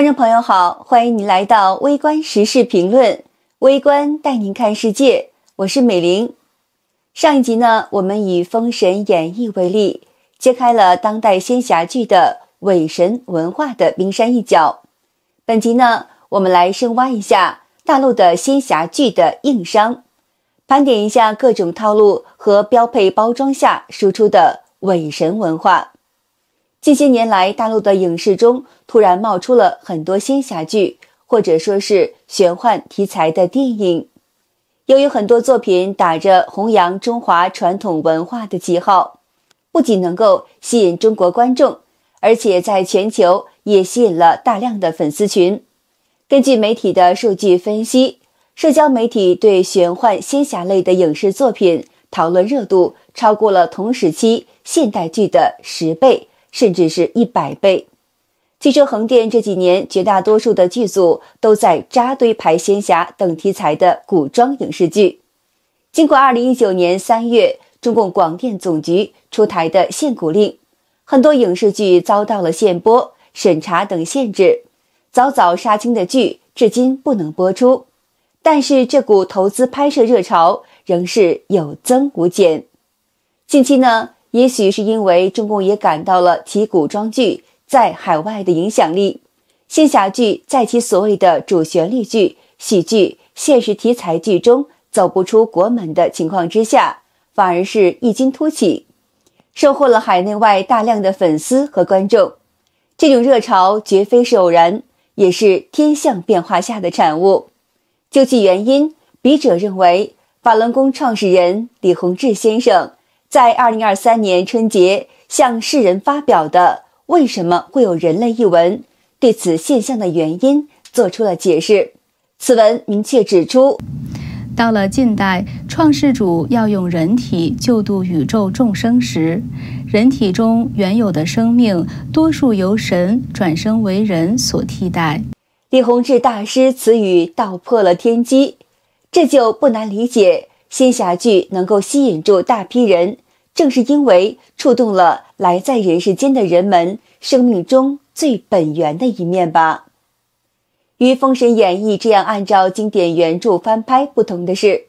观众朋友好，欢迎您来到《微观时事评论》，微观带您看世界。我是美玲。上一集呢，我们以《封神演义》为例，揭开了当代仙侠剧的伪神文化的冰山一角。本集呢，我们来深挖一下大陆的仙侠剧的硬伤，盘点一下各种套路和标配包装下输出的伪神文化。近些年来，大陆的影视中突然冒出了很多仙侠剧，或者说是玄幻题材的电影。由于很多作品打着弘扬中华传统文化的旗号，不仅能够吸引中国观众，而且在全球也吸引了大量的粉丝群。根据媒体的数据分析，社交媒体对玄幻仙侠类的影视作品讨论热度超过了同时期现代剧的十倍。甚至是一百倍。据说横店这几年绝大多数的剧组都在扎堆拍仙侠等题材的古装影视剧。经过二零一九年三月中共广电总局出台的限古令，很多影视剧遭到了限播、审查等限制，早早杀青的剧至今不能播出。但是这股投资拍摄热潮仍是有增无减。近期呢？也许是因为中共也感到了其古装剧在海外的影响力，仙侠剧在其所谓的主旋律剧、喜剧、现实题材剧中走不出国门的情况之下，反而是异军突起，收获了海内外大量的粉丝和观众。这种热潮绝非是偶然，也是天象变化下的产物。究其原因，笔者认为，法轮功创始人李洪志先生。在二零二三年春节向世人发表的《为什么会有人类》一文，对此现象的原因做出了解释。此文明确指出，到了近代，创世主要用人体救度宇宙众生时，人体中原有的生命，多数由神转生为人所替代。李洪志大师此语道破了天机，这就不难理解。仙侠剧能够吸引住大批人，正是因为触动了来在人世间的人们生命中最本源的一面吧。与《封神演义》这样按照经典原著翻拍不同的是，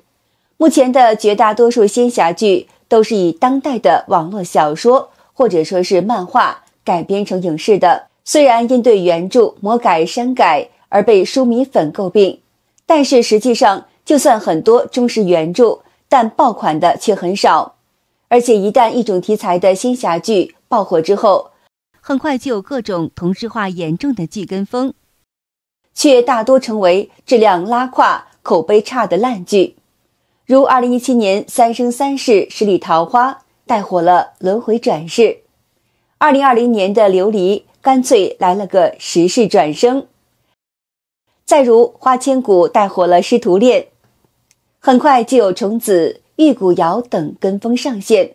目前的绝大多数仙侠剧都是以当代的网络小说或者说是漫画改编成影视的。虽然因对原著魔改删改而被书迷粉诟病，但是实际上。就算很多忠实原著，但爆款的却很少。而且一旦一种题材的仙侠剧爆火之后，很快就有各种同质化严重的剧跟风，却大多成为质量拉胯、口碑差的烂剧。如二零一七年《三生三世十里桃花》带火了《轮回转世》，二零二零年的《琉璃》干脆来了个时事转生。再如《花千骨》带火了《师徒恋》。很快就有虫子、玉骨遥等跟风上线。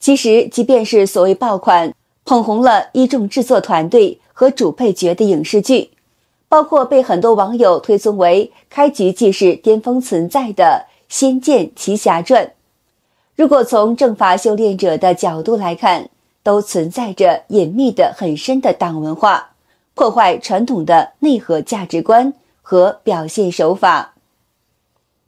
其实，即便是所谓爆款，捧红了一众制作团队和主配角的影视剧，包括被很多网友推崇为开局即是巅峰存在的《仙剑奇侠传》，如果从政法修炼者的角度来看，都存在着隐秘的很深的党文化，破坏传统的内核价值观和表现手法。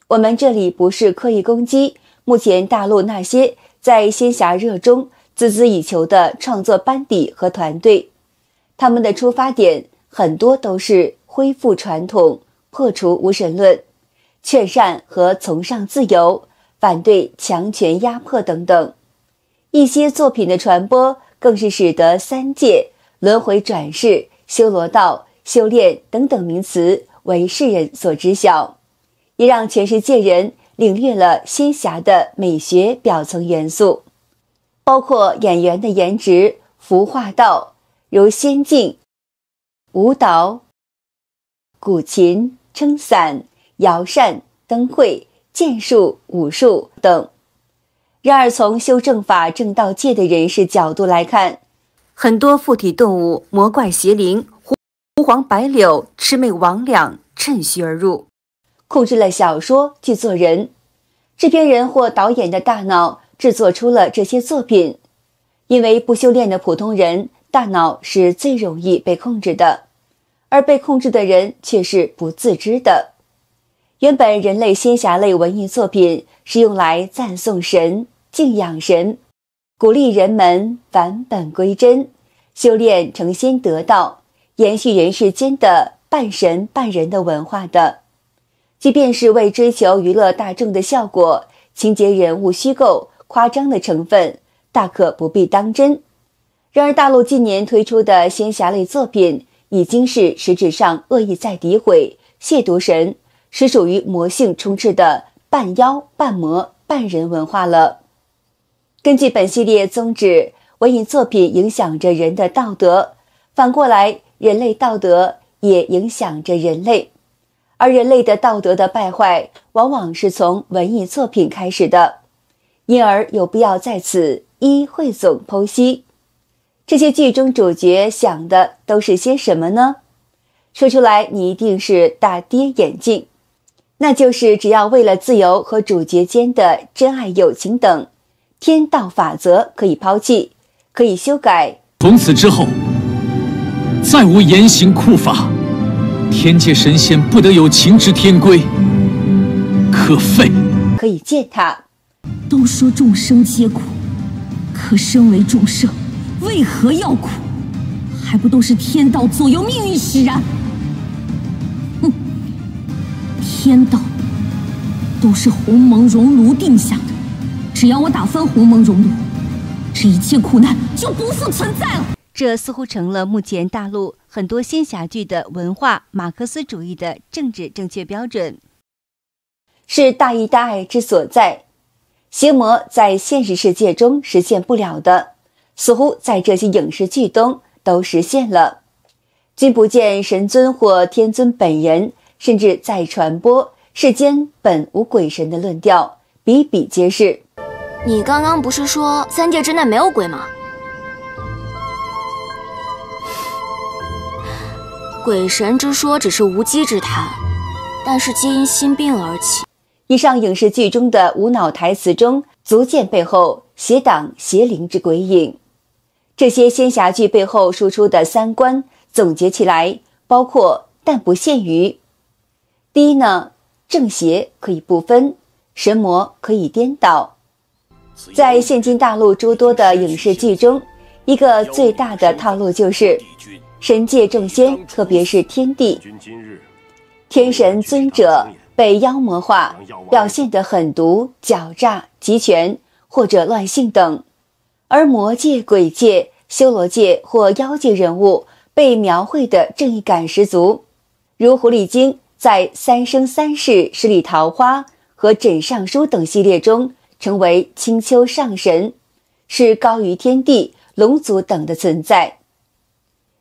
我们这里不是刻意攻击目前大陆那些在仙侠热中孜孜以求的创作班底和团队，他们的出发点很多都是恢复传统、破除无神论、劝善和崇尚自由、反对强权压迫等等。一些作品的传播，更是使得三界、轮回转世、修罗道、修炼等等名词为世人所知晓。也让全世界人领略了仙侠的美学表层元素，包括演员的颜值、服化道、如仙境、舞蹈、古琴、撑伞、摇扇、灯会、剑术、武术等。然而，从修正法正道界的人士角度来看，很多附体动物、魔怪、邪灵、狐黄、白柳、魑魅魍魉趁虚而入。控制了小说剧作人、制片人或导演的大脑，制作出了这些作品。因为不修炼的普通人，大脑是最容易被控制的，而被控制的人却是不自知的。原本人类仙侠类文艺作品是用来赞颂神、敬仰神，鼓励人们返本归真、修炼成仙得道，延续人世间的半神半人的文化的。即便是为追求娱乐大众的效果，情节人物虚构、夸张的成分大可不必当真。然而，大陆近年推出的仙侠类作品，已经是实质上恶意在诋毁、亵渎神，实属于魔性充斥的半妖、半魔、半人文化了。根据本系列宗旨，文艺作品影响着人的道德，反过来，人类道德也影响着人类。而人类的道德的败坏，往往是从文艺作品开始的，因而有必要在此一汇总剖析。这些剧中主角想的都是些什么呢？说出来你一定是大跌眼镜。那就是只要为了自由和主角间的真爱、友情等，天道法则可以抛弃，可以修改。从此之后，再无严刑酷法。天界神仙不得有情之天规，可废。可以借他。都说众生皆苦，可身为众生，为何要苦？还不都是天道左右命运使然？哼，天道都是鸿蒙熔炉定下的，只要我打翻鸿蒙熔炉，这一切苦难就不复存在了。这似乎成了目前大陆。很多仙侠剧的文化马克思主义的政治正确标准，是大义大爱之所在，邪魔在现实世界中实现不了的，似乎在这些影视剧中都实现了。君不见神尊或天尊本人，甚至在传播“世间本无鬼神”的论调，比比皆是。你刚刚不是说三界之内没有鬼吗？鬼神之说只是无稽之谈，但是皆因心病而起。以上影视剧中的无脑台词中，足见背后邪党邪灵之鬼影。这些仙侠剧背后输出的三观，总结起来包括，但不限于：第一呢，正邪可以不分，神魔可以颠倒。在现今大陆诸多的影视剧中，一个最大的套路就是。神界众仙，特别是天帝、天神尊者，被妖魔化，表现的狠毒、狡诈、集权或者乱性等；而魔界、鬼界、修罗界或妖界人物，被描绘的正义感十足。如狐狸精，在《三生三世》《十里桃花》和《枕上书》等系列中，成为青丘上神，是高于天地、龙族等的存在。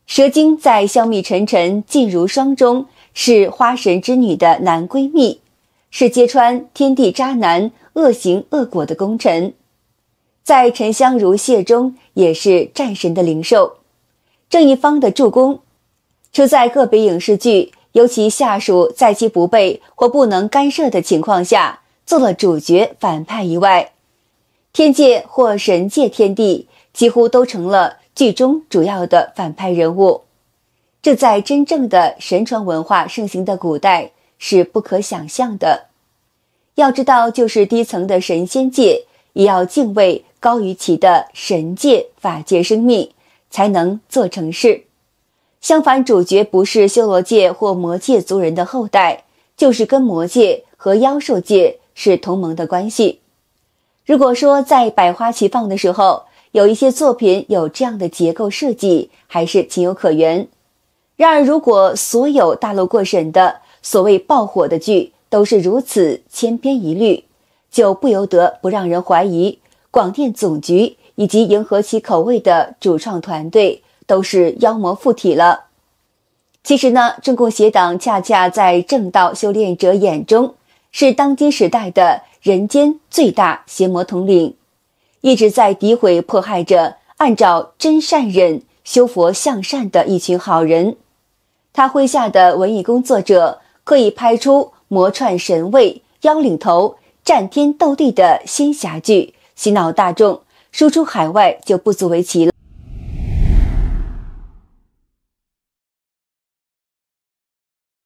蛇精在《香蜜沉沉烬如霜》中是花神之女的男闺蜜，是揭穿天地渣男恶行恶果的功臣；在《沉香如屑》中也是战神的灵兽，正义方的助攻。除在个别影视剧，尤其下属在其不备或不能干涉的情况下做了主角反派以外，天界或神界天地几乎都成了。剧中主要的反派人物，这在真正的神传文化盛行的古代是不可想象的。要知道，就是低层的神仙界，也要敬畏高于其的神界、法界生命，才能做成事。相反，主角不是修罗界或魔界族人的后代，就是跟魔界和妖兽界是同盟的关系。如果说在百花齐放的时候，有一些作品有这样的结构设计，还是情有可原。然而，如果所有大陆过审的所谓爆火的剧都是如此千篇一律，就不由得不让人怀疑，广电总局以及迎合其口味的主创团队都是妖魔附体了。其实呢，中共邪党恰恰在正道修炼者眼中，是当今时代的人间最大邪魔统领。一直在诋毁、迫害着按照真善忍修佛向善的一群好人，他麾下的文艺工作者可以拍出魔串神位、妖领头、战天斗地的仙侠剧，洗脑大众，输出海外就不足为奇了。